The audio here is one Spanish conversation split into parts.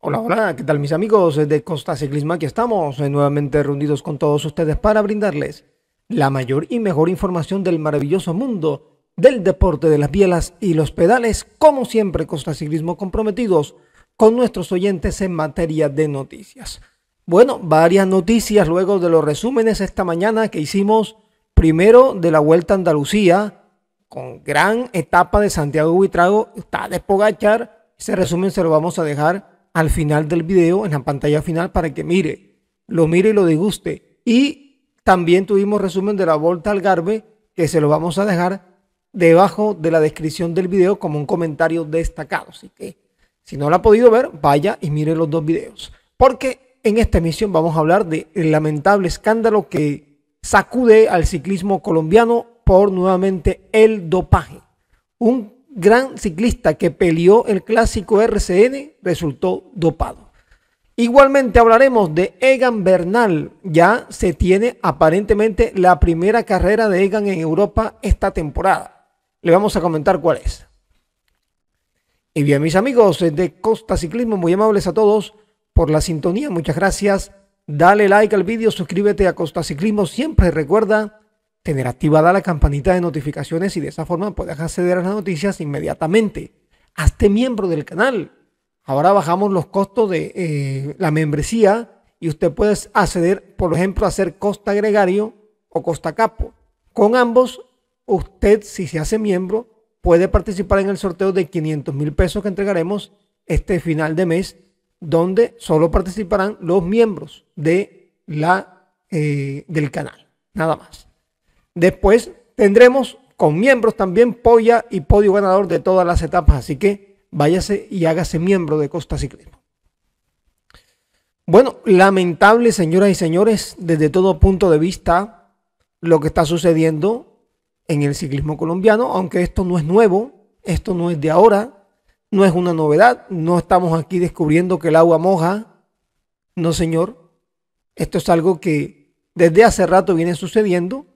Hola, hola, ¿qué tal mis amigos de Costa Ciclismo? Aquí estamos eh, nuevamente reunidos con todos ustedes para brindarles la mayor y mejor información del maravilloso mundo del deporte de las bielas y los pedales, como siempre Costa Ciclismo comprometidos con nuestros oyentes en materia de noticias. Bueno, varias noticias luego de los resúmenes esta mañana que hicimos primero de la Vuelta a Andalucía, con gran etapa de Santiago Buitrago, está de Pogachar. Ese resumen se lo vamos a dejar al final del video, en la pantalla final, para que mire, lo mire y lo deguste. Y también tuvimos resumen de la Volta al Garbe, que se lo vamos a dejar debajo de la descripción del video como un comentario destacado. Así que si no lo ha podido ver, vaya y mire los dos videos. Porque en esta emisión vamos a hablar del lamentable escándalo que sacude al ciclismo colombiano por nuevamente el dopaje. Un gran ciclista que peleó el clásico RCN, resultó dopado. Igualmente hablaremos de Egan Bernal. Ya se tiene aparentemente la primera carrera de Egan en Europa esta temporada. Le vamos a comentar cuál es. Y bien, mis amigos de Costa Ciclismo, muy amables a todos por la sintonía. Muchas gracias. Dale like al vídeo, suscríbete a Costa Ciclismo. Siempre recuerda tener activada la campanita de notificaciones y de esa forma puedes acceder a las noticias inmediatamente. Hazte miembro del canal. Ahora bajamos los costos de eh, la membresía y usted puede acceder, por ejemplo, a hacer costa gregario o costa capo. Con ambos, usted, si se hace miembro, puede participar en el sorteo de 500 mil pesos que entregaremos este final de mes, donde solo participarán los miembros de la, eh, del canal. Nada más. Después tendremos con miembros también polla y podio ganador de todas las etapas. Así que váyase y hágase miembro de Costa Ciclismo. Bueno, lamentable, señoras y señores, desde todo punto de vista, lo que está sucediendo en el ciclismo colombiano, aunque esto no es nuevo, esto no es de ahora, no es una novedad, no estamos aquí descubriendo que el agua moja, no señor, esto es algo que desde hace rato viene sucediendo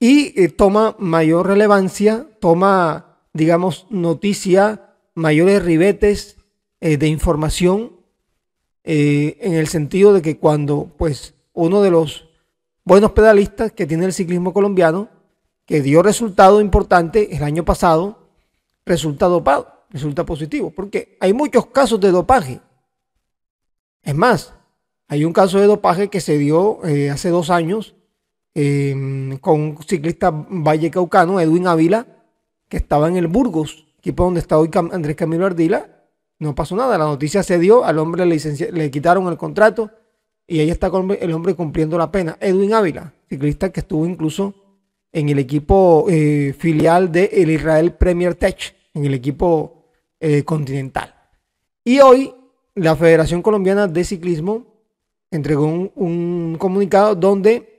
y eh, toma mayor relevancia, toma, digamos, noticia, mayores ribetes eh, de información eh, en el sentido de que cuando, pues, uno de los buenos pedalistas que tiene el ciclismo colombiano, que dio resultado importante el año pasado, resulta dopado, resulta positivo, porque hay muchos casos de dopaje. Es más, hay un caso de dopaje que se dio hace dos años Em, con un ciclista vallecaucano, Edwin Ávila, que estaba en el Burgos, equipo donde está hoy Andrés Camilo Ardila. No pasó nada, la noticia se dio, al hombre le, quitaron el contrato y ahí está el hombre cumpliendo la pena. Edwin Ávila, ciclista que estuvo incluso en el equipo eh, filial de el Israel Premier Tech, en el equipo eh, continental. Y hoy la Federación Colombiana de Ciclismo entregó un comunicado donde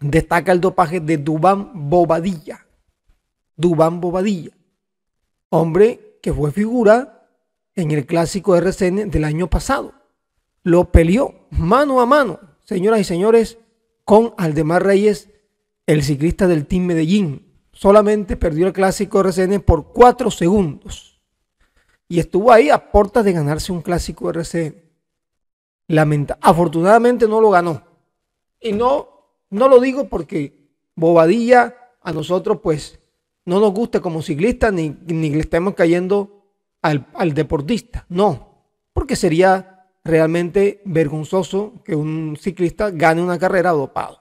Destaca el dopaje de Dubán Bobadilla. Dubán Bobadilla. Hombre que fue figura en el clásico RCN del año pasado. Lo peleó mano a mano, señoras y señores, con Aldemar Reyes, el ciclista del Team Medellín. Solamente perdió el clásico RCN por cuatro segundos. Y estuvo ahí a portas de ganarse un clásico RCN. Lamenta Afortunadamente no lo ganó. Y no no lo digo porque Bobadilla a nosotros pues no nos gusta como ciclista ni, ni le estemos cayendo al, al, deportista, no, porque sería realmente vergonzoso que un ciclista gane una carrera dopado.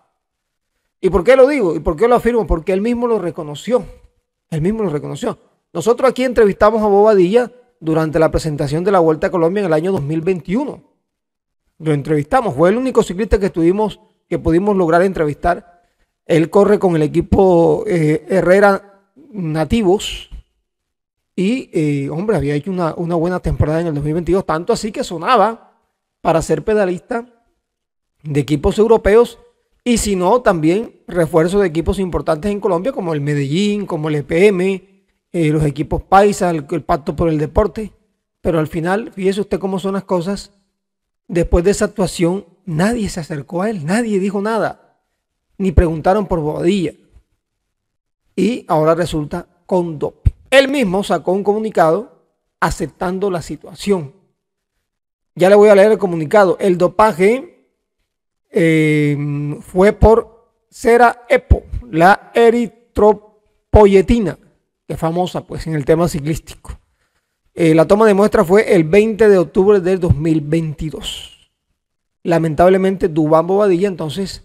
¿Y por qué lo digo? ¿Y por qué lo afirmo? Porque él mismo lo reconoció, él mismo lo reconoció. Nosotros aquí entrevistamos a Bobadilla durante la presentación de la Vuelta a Colombia en el año 2021. Lo entrevistamos, fue el único ciclista que estuvimos que pudimos lograr entrevistar, él corre con el equipo eh, Herrera Nativos. Y, eh, hombre, había hecho una, buena temporada en el 2022, tanto así que sonaba para ser pedalista de equipos europeos y si no, también refuerzo de equipos importantes en Colombia como el Medellín, como el EPM, eh, los equipos Paisa, el, el Pacto por el Deporte. Pero al final, fíjese usted cómo son las cosas después de esa actuación nadie se acercó a él, nadie dijo nada, ni preguntaron por Bobadilla. Y ahora resulta con dope. Él mismo sacó un comunicado aceptando la situación. Ya le voy a leer el comunicado. El dopaje eh, fue por Cera Epo, la eritropoyetina, que es famosa pues en el tema ciclístico. Eh, la toma de muestra fue el 20 de octubre del 2022 lamentablemente Dubán Bobadilla entonces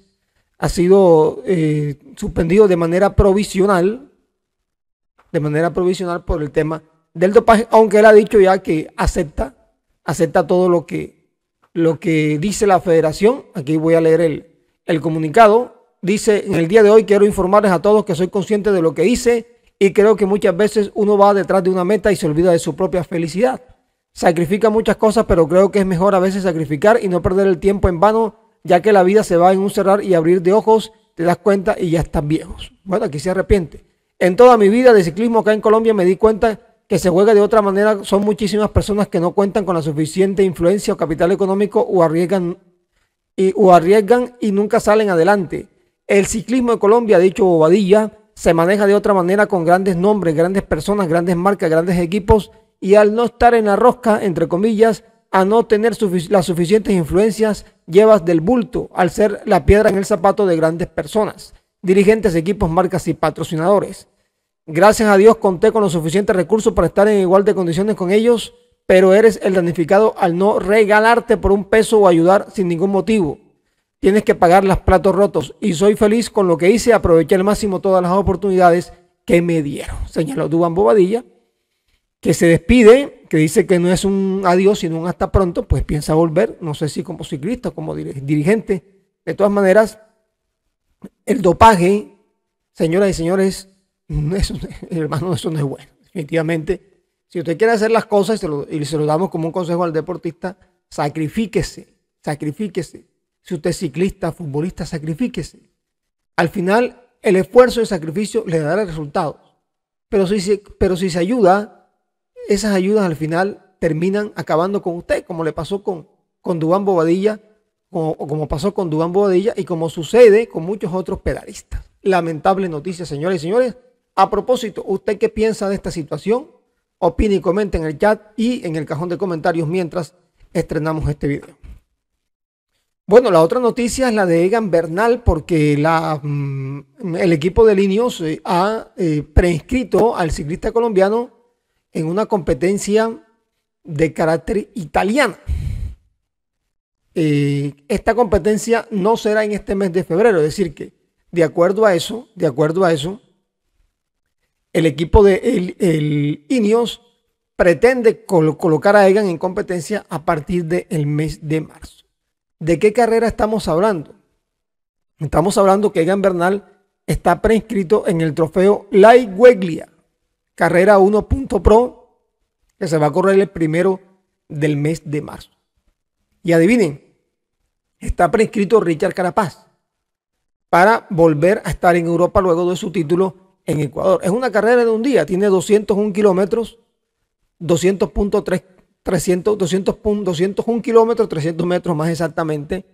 ha sido eh, suspendido de manera provisional, de manera provisional por el tema del dopaje, aunque él ha dicho ya que acepta, acepta todo lo que, lo que dice la federación. Aquí voy a leer el, el comunicado. Dice, en el día de hoy quiero informarles a todos que soy consciente de lo que hice y creo que muchas veces uno va detrás de una meta y se olvida de su propia felicidad sacrifica muchas cosas, pero creo que es mejor a veces sacrificar y no perder el tiempo en vano, ya que la vida se va en un cerrar y abrir de ojos, te das cuenta y ya están viejos. Bueno, aquí se arrepiente. En toda mi vida de ciclismo acá en Colombia me di cuenta que se juega de otra manera. Son muchísimas personas que no cuentan con la suficiente influencia o capital económico o arriesgan y, arriesgan y nunca salen adelante. El ciclismo de Colombia, dicho Bobadilla, se maneja de otra manera con grandes nombres, grandes personas, grandes marcas, grandes equipos y al no estar en la rosca, entre comillas, a no tener las suficientes influencias, llevas del bulto al ser la piedra en el zapato de grandes personas, dirigentes, equipos, marcas y patrocinadores. Gracias a Dios conté con los suficientes recursos para estar en igual de condiciones con ellos, pero eres el danificado al no regalarte por un peso o ayudar sin ningún motivo. Tienes que pagar las platos rotos y soy feliz con lo que hice, aproveché al máximo todas las oportunidades que me dieron, señaló Duban Bobadilla, que se despide, que dice que no es un adiós, sino un hasta pronto, pues piensa volver, no sé si como ciclista o como dirigente. De todas maneras, el dopaje, señoras y señores, hermano, eso no es bueno, definitivamente. Si usted quiere hacer las cosas y se, lo, damos como un consejo al deportista, sacrifíquese, sacrifíquese. Si usted es ciclista, futbolista, sacrifíquese. Al final, el esfuerzo y el sacrificio le dará resultados. Pero si, pero si se ayuda esas ayudas al final terminan acabando con usted, como le pasó con, con Dubán Bobadilla, como, como pasó con Dubán Bobadilla y como sucede con muchos otros pedalistas. Lamentable noticia, señores y señores. A propósito, ¿usted qué piensa de esta situación? Opine y comente en el chat y en el cajón de comentarios mientras estrenamos este video. Bueno, la otra noticia es la de Egan Bernal, porque la, mm, el equipo de Linios eh, ha prescrito eh, preinscrito al ciclista colombiano en una competencia de carácter italiano. Eh, esta competencia no será en este mes de febrero, es decir que de acuerdo a eso, de acuerdo a eso, el equipo de el, pretende colocar a Egan en competencia a partir del mes de marzo. ¿De qué carrera estamos hablando? Estamos hablando que Egan Bernal está preinscrito en el trofeo La Igueglia, Carrera 1.pro, que se va a correr el primero del mes de marzo. Y adivinen, está prescrito Richard Carapaz para volver a estar en Europa luego de su título en Ecuador. Es una carrera de un día, tiene 201 kilómetros, 200.3 300, 200, 201 kilómetros, 300 metros más exactamente.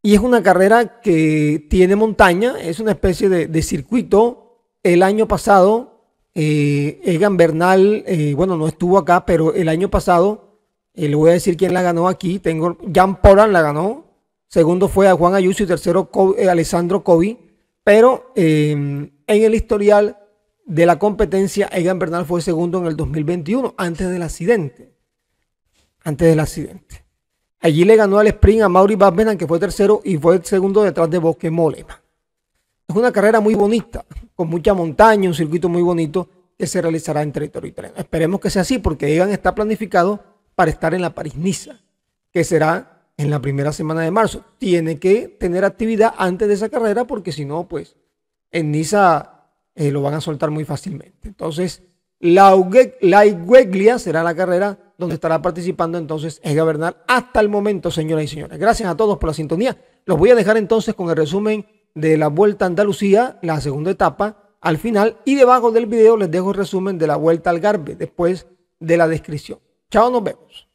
Y es una carrera que tiene montaña, es una especie de, de circuito. El año pasado eh, Egan Bernal, eh, bueno, no estuvo acá, pero el año pasado, eh, le voy a decir quién la ganó aquí. Tengo Jan Poran la ganó. Segundo fue a Juan Ayuso y tercero Alessandro Kobe. Pero en el historial de la competencia, Egan Bernal fue segundo en el 2021, antes del accidente. Antes del accidente. Allí le ganó al sprint a Mauri Batman, que fue tercero, y fue el segundo detrás de Bosque Molema. Es una carrera muy bonita, con mucha montaña, un circuito muy bonito que se realizará en territorio italiano. Esperemos que sea así, porque Egan está planificado para estar en la París-Niza, que será en la primera semana de marzo. Tiene que tener actividad antes de esa carrera, porque si no, pues en Niza eh, lo van a soltar muy fácilmente. Entonces, la, Uge será la carrera donde estará participando entonces Edgar Bernal hasta el momento, señoras y señores. Gracias a todos por la sintonía. Los voy a dejar entonces con el resumen de la Vuelta a Andalucía, la segunda etapa, al final y debajo del video les dejo el resumen de la Vuelta al Garbe después de la descripción. Chao, nos vemos.